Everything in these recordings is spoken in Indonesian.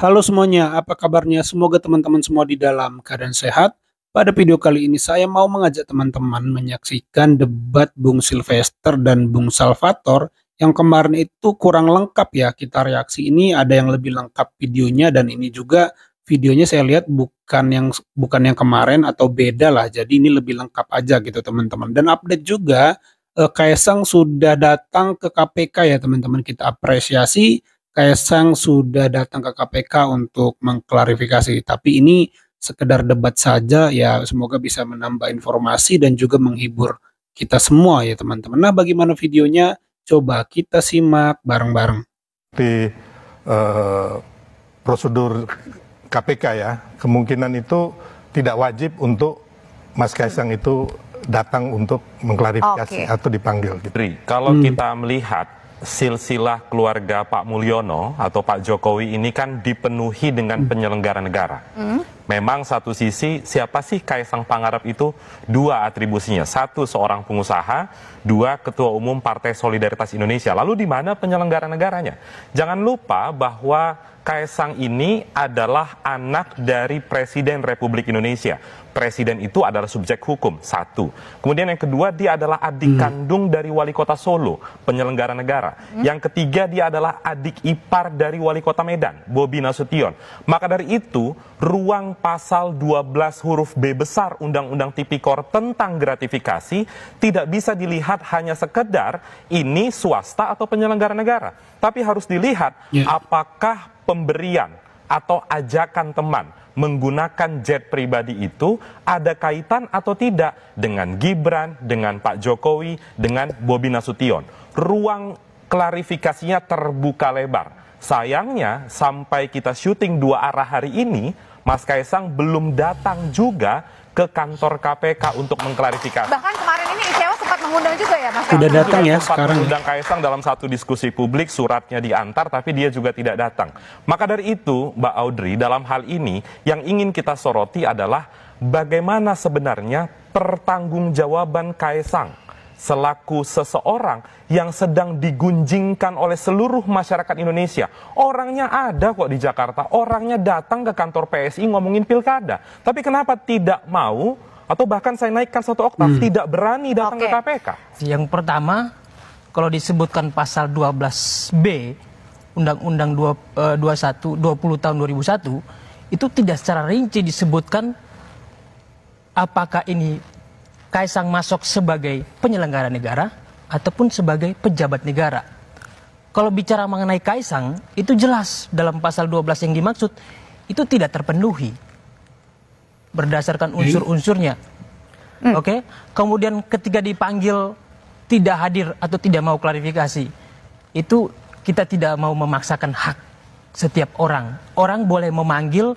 Halo semuanya, apa kabarnya? Semoga teman-teman semua di dalam keadaan sehat. Pada video kali ini saya mau mengajak teman-teman menyaksikan debat Bung Sylvester dan Bung Salvator yang kemarin itu kurang lengkap ya. Kita reaksi ini ada yang lebih lengkap videonya dan ini juga videonya saya lihat bukan yang bukan yang kemarin atau beda lah. Jadi ini lebih lengkap aja gitu teman-teman. Dan update juga eh, Kaisang sudah datang ke KPK ya teman-teman kita apresiasi Kaisang sudah datang ke KPK untuk mengklarifikasi, tapi ini sekedar debat saja ya semoga bisa menambah informasi dan juga menghibur kita semua ya teman-teman. Nah bagaimana videonya? Coba kita simak bareng-bareng. Di uh, prosedur KPK ya, kemungkinan itu tidak wajib untuk Mas Kaisang itu datang untuk mengklarifikasi okay. atau dipanggil. Gitu. Kalau hmm. kita melihat silsilah keluarga Pak Mulyono atau Pak Jokowi ini kan dipenuhi dengan penyelenggara negara. Mm. Memang satu sisi siapa sih Kaisang Pangarep itu dua atribusinya. Satu seorang pengusaha, dua ketua umum Partai Solidaritas Indonesia. Lalu di mana penyelenggara negaranya? Jangan lupa bahwa Kaisang ini adalah anak dari Presiden Republik Indonesia presiden itu adalah subjek hukum satu. Kemudian yang kedua dia adalah adik hmm. kandung dari wali kota Solo, penyelenggara negara. Hmm. Yang ketiga dia adalah adik ipar dari wali kota Medan, Bobi Nasution. Maka dari itu, ruang pasal 12 huruf B besar Undang-Undang Tipikor tentang gratifikasi tidak bisa dilihat hanya sekedar ini swasta atau penyelenggara negara, tapi harus dilihat yeah. apakah pemberian atau ajakan teman menggunakan jet pribadi itu ada kaitan atau tidak dengan Gibran, dengan Pak Jokowi, dengan Bobi Nasution. Ruang klarifikasinya terbuka lebar. Sayangnya sampai kita syuting dua arah hari ini, Mas Kaisang belum datang juga ke kantor KPK untuk mengklarifikasi. Bahkan undang juga ya Mas Sudah datang ya sekarang. Ya. Undang Kaisang dalam satu diskusi publik suratnya diantar tapi dia juga tidak datang. Maka dari itu Mbak Audrey dalam hal ini yang ingin kita soroti adalah bagaimana sebenarnya pertanggungjawaban Kaisang selaku seseorang yang sedang digunjingkan oleh seluruh masyarakat Indonesia. Orangnya ada kok di Jakarta, orangnya datang ke kantor PSI ngomongin pilkada. Tapi kenapa tidak mau atau bahkan saya naikkan satu oktaf hmm. tidak berani datang okay. ke KPK. Yang pertama, kalau disebutkan pasal 12B Undang-Undang 21 20 eh, tahun 2001 itu tidak secara rinci disebutkan apakah ini Kaisang masuk sebagai penyelenggara negara ataupun sebagai pejabat negara. Kalau bicara mengenai Kaisang itu jelas dalam pasal 12 yang dimaksud itu tidak terpenuhi berdasarkan unsur-unsurnya. Hmm. Oke. Okay? Kemudian ketika dipanggil tidak hadir atau tidak mau klarifikasi. Itu kita tidak mau memaksakan hak setiap orang. Orang boleh memanggil,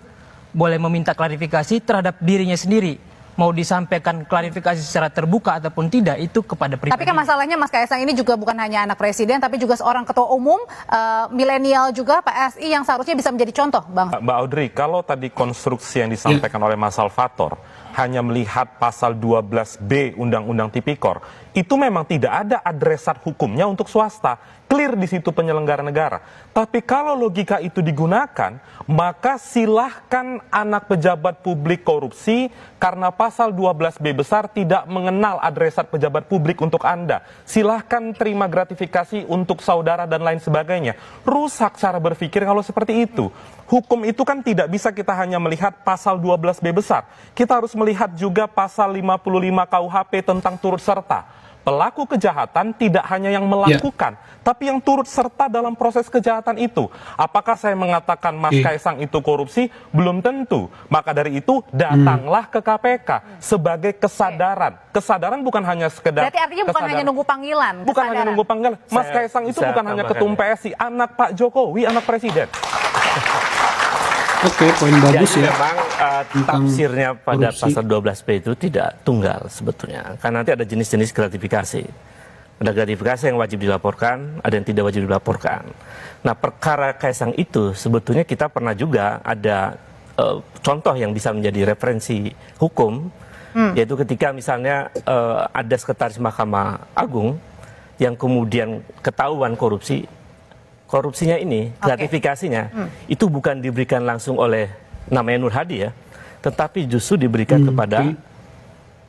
boleh meminta klarifikasi terhadap dirinya sendiri mau disampaikan klarifikasi secara terbuka ataupun tidak itu kepada pribadi. Tapi kan masalahnya Mas Kaisang ini juga bukan hanya anak presiden tapi juga seorang ketua umum uh, milenial juga PSI yang seharusnya bisa menjadi contoh, Bang. Mbak Audrey, kalau tadi konstruksi yang disampaikan ya. oleh Mas Salvator hanya melihat pasal 12B Undang-Undang Tipikor, itu memang tidak ada adresat hukumnya untuk swasta clear di situ penyelenggara negara. Tapi kalau logika itu digunakan, maka silahkan anak pejabat publik korupsi karena pasal 12B besar tidak mengenal adresat pejabat publik untuk Anda. Silahkan terima gratifikasi untuk saudara dan lain sebagainya. Rusak cara berpikir kalau seperti itu. Hukum itu kan tidak bisa kita hanya melihat pasal 12B besar. Kita harus melihat juga pasal 55 KUHP tentang turut serta pelaku kejahatan tidak hanya yang melakukan, yeah. tapi yang turut serta dalam proses kejahatan itu. Apakah saya mengatakan Mas yeah. Kaisang itu korupsi? Belum tentu. Maka dari itu datanglah hmm. ke KPK sebagai kesadaran. Kesadaran bukan hanya sekedar. Berarti artinya kesadaran. bukan hanya nunggu panggilan. Kesadaran. Bukan hanya nunggu panggilan. Mas saya, Kaisang itu bukan hanya ketum ya. PSI, anak Pak Jokowi, anak presiden. Oke, okay, poin bagus Jadi ya. memang uh, tafsirnya pada pasal 12B itu tidak tunggal sebetulnya. Karena nanti ada jenis-jenis gratifikasi. Ada gratifikasi yang wajib dilaporkan, ada yang tidak wajib dilaporkan. Nah, perkara Kaisang itu sebetulnya kita pernah juga ada uh, contoh yang bisa menjadi referensi hukum, hmm. yaitu ketika misalnya uh, ada sekretaris Mahkamah Agung yang kemudian ketahuan korupsi korupsinya ini, okay. gratifikasinya, hmm. itu bukan diberikan langsung oleh namanya Nur Hadi ya, tetapi justru diberikan hmm. kepada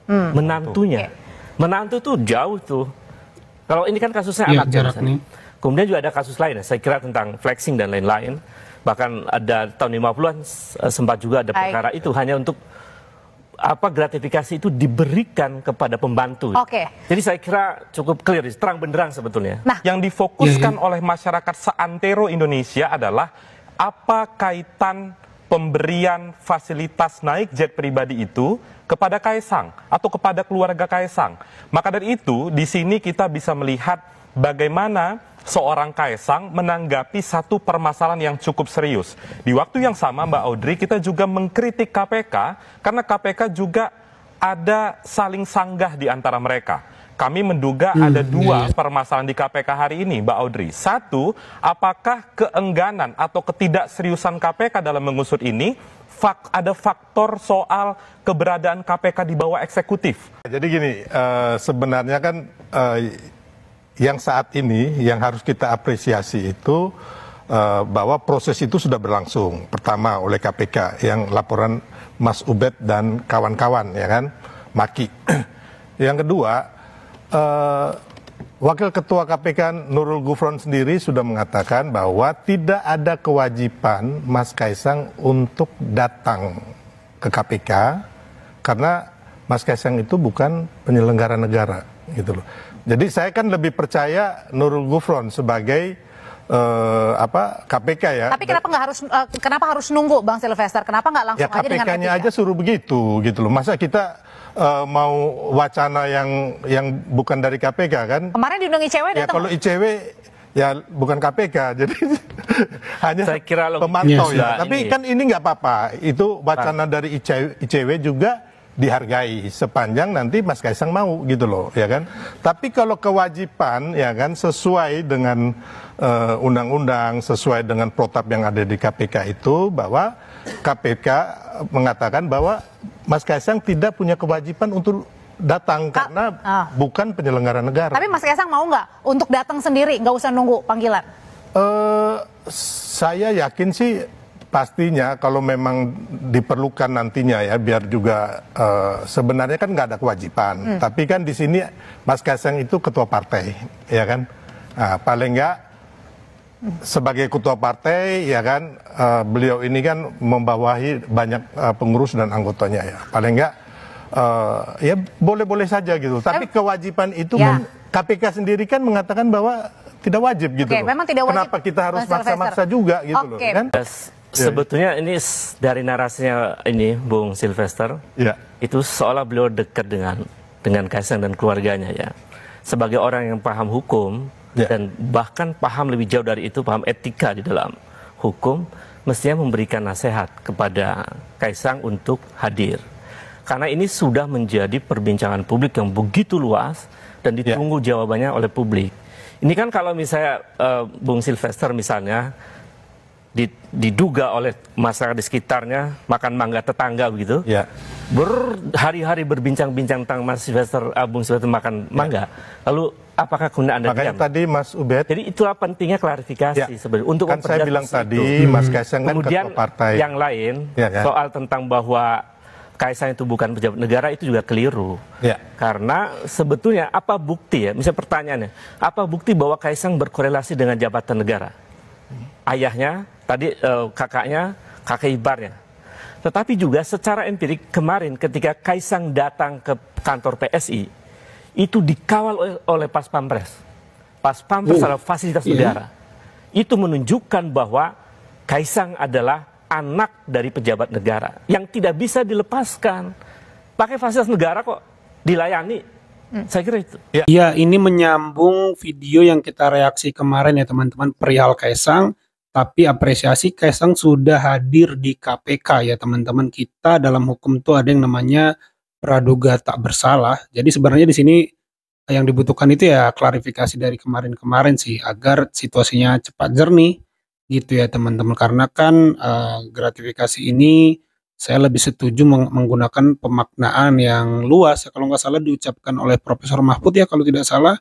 hmm. menantunya. Okay. Menantu tuh jauh tuh. Kalau ini kan kasusnya ya, anak jarak nih. Kemudian juga ada kasus lain, ya, saya kira tentang flexing dan lain-lain. Bahkan ada tahun 50-an eh, sempat juga ada perkara Baik. itu hanya untuk apa gratifikasi itu diberikan kepada pembantu. Oke. Okay. Jadi saya kira cukup clear, terang benderang sebetulnya. Nah, yang difokuskan yeah, oleh masyarakat seantero Indonesia adalah apa kaitan pemberian fasilitas naik jet pribadi itu kepada Kaisang atau kepada keluarga Kaisang. Maka dari itu di sini kita bisa melihat bagaimana seorang Kaisang menanggapi satu permasalahan yang cukup serius. Di waktu yang sama Mbak Audrey kita juga mengkritik KPK karena KPK juga ada saling sanggah di antara mereka. Kami menduga hmm, ada dua yeah. permasalahan di KPK hari ini, Mbak Audrey. Satu, apakah keengganan atau ketidakseriusan KPK dalam mengusut ini fak, ada faktor soal keberadaan KPK di bawah eksekutif? Jadi gini, uh, sebenarnya kan uh, yang saat ini yang harus kita apresiasi itu uh, bahwa proses itu sudah berlangsung pertama oleh KPK yang laporan Mas Ubed dan kawan-kawan ya kan Maki. yang kedua uh, Wakil Ketua KPK Nurul Gufron sendiri sudah mengatakan bahwa tidak ada kewajiban Mas Kaisang untuk datang ke KPK karena Mas Kaisang itu bukan penyelenggara negara gitu loh. Jadi saya kan lebih percaya Nurul Gufron sebagai uh, apa KPK ya. Tapi kenapa nggak harus uh, kenapa harus nunggu Bang Sylvester? Kenapa nggak langsung ya, aja dengan KPK-nya aja suruh begitu gitu loh. Masa kita uh, mau wacana yang yang bukan dari KPK kan? Kemarin diundang ICW ya, datang. Ya kalau ICW ya bukan KPK jadi hanya saya kira pemantau iya, ya. Tapi ini. kan ini nggak apa-apa. Itu wacana dari ICW juga dihargai sepanjang nanti Mas Kaisang mau gitu loh ya kan. Tapi kalau kewajiban ya kan sesuai dengan eh, undang-undang, uh, sesuai dengan protap yang ada di KPK itu bahwa KPK mengatakan bahwa Mas Kaisang tidak punya kewajiban untuk datang Ka karena uh. bukan penyelenggara negara. Tapi Mas Kaisang mau nggak untuk datang sendiri, nggak usah nunggu panggilan? Uh, saya yakin sih pastinya kalau memang diperlukan nantinya ya biar juga uh, sebenarnya kan nggak ada kewajiban hmm. tapi kan di sini Mas Kaisang itu ketua partai ya kan nah, paling nggak sebagai ketua partai ya kan uh, beliau ini kan membawahi banyak uh, pengurus dan anggotanya ya paling nggak uh, ya boleh-boleh saja gitu tapi kewajiban itu ya. KPK sendiri kan mengatakan bahwa tidak wajib gitu. Oke, loh. memang tidak wajib. Kenapa kita harus maksa-maksa juga gitu okay. loh kan? Iya. Sebetulnya ini dari narasinya ini Bung Sylvester, ya. itu seolah beliau dekat dengan dengan Kaisang dan keluarganya ya. Sebagai orang yang paham hukum ya. dan bahkan paham lebih jauh dari itu paham etika di dalam hukum, mestinya memberikan nasihat kepada Kaisang untuk hadir. Karena ini sudah menjadi perbincangan publik yang begitu luas dan iya. ditunggu ya. jawabannya oleh publik. Ini kan kalau misalnya uh, Bung Sylvester misalnya diduga oleh masyarakat di sekitarnya makan mangga tetangga begitu ya. berhari-hari berbincang-bincang tentang Mas Sylvester Abung eh, Sylvester makan ya. mangga lalu apakah guna anda makanya diam? tadi Mas Ubed jadi itulah pentingnya klarifikasi ya. sebenarnya untuk kan saya bilang tadi itu. Mas Kaisang kan kemudian ketua partai yang lain ya, kan? soal tentang bahwa Kaisang itu bukan pejabat negara itu juga keliru. Ya. Karena sebetulnya apa bukti ya? Misalnya pertanyaannya, apa bukti bahwa Kaisang berkorelasi dengan jabatan negara? Ayahnya tadi uh, kakaknya, kakek ibarnya. Tetapi juga secara empirik kemarin ketika Kaisang datang ke kantor PSI, itu dikawal oleh, oleh Pas Pampres. Pas Pampres oh. adalah fasilitas yeah. Itu menunjukkan bahwa Kaisang adalah anak dari pejabat negara yang tidak bisa dilepaskan. Pakai fasilitas negara kok dilayani. Hmm. Saya kira itu. Iya, ya, ini menyambung video yang kita reaksi kemarin ya teman-teman perihal Kaisang tapi apresiasi Kaisang sudah hadir di KPK ya teman-teman kita dalam hukum itu ada yang namanya praduga tak bersalah. Jadi sebenarnya di sini yang dibutuhkan itu ya klarifikasi dari kemarin-kemarin sih agar situasinya cepat jernih gitu ya teman-teman karena kan uh, gratifikasi ini saya lebih setuju meng menggunakan pemaknaan yang luas ya kalau nggak salah diucapkan oleh Profesor Mahfud ya kalau tidak salah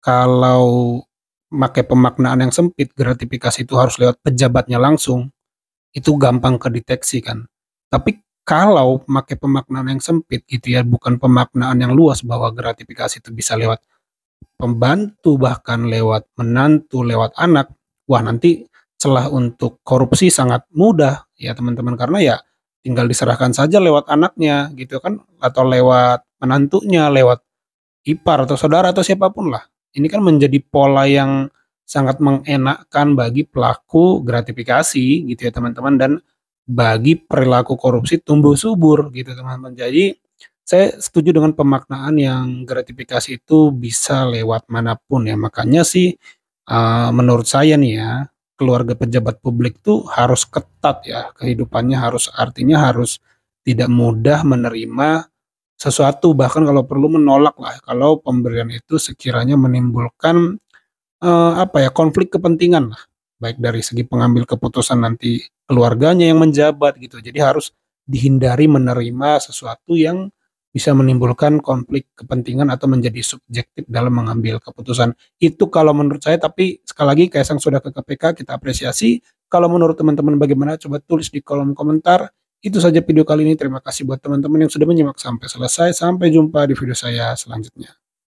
kalau pakai pemaknaan yang sempit, gratifikasi itu harus lewat pejabatnya langsung, itu gampang kedeteksi kan. Tapi kalau pakai pemaknaan yang sempit gitu ya, bukan pemaknaan yang luas bahwa gratifikasi itu bisa lewat pembantu bahkan lewat menantu, lewat anak, wah nanti celah untuk korupsi sangat mudah ya teman-teman karena ya tinggal diserahkan saja lewat anaknya gitu kan atau lewat menantunya, lewat ipar atau saudara atau siapapun lah ini kan menjadi pola yang sangat mengenakkan bagi pelaku gratifikasi gitu ya teman-teman dan bagi perilaku korupsi tumbuh subur gitu teman-teman. Jadi saya setuju dengan pemaknaan yang gratifikasi itu bisa lewat manapun ya. Makanya sih uh, menurut saya nih ya keluarga pejabat publik tuh harus ketat ya kehidupannya harus artinya harus tidak mudah menerima sesuatu bahkan kalau perlu menolak lah kalau pemberian itu sekiranya menimbulkan eh, apa ya konflik kepentingan lah baik dari segi pengambil keputusan nanti keluarganya yang menjabat gitu jadi harus dihindari menerima sesuatu yang bisa menimbulkan konflik kepentingan atau menjadi subjektif dalam mengambil keputusan itu kalau menurut saya tapi sekali lagi Kaisang sudah ke KPK kita apresiasi kalau menurut teman-teman bagaimana coba tulis di kolom komentar itu saja video kali ini. Terima kasih buat teman-teman yang sudah menyimak sampai selesai. Sampai jumpa di video saya selanjutnya.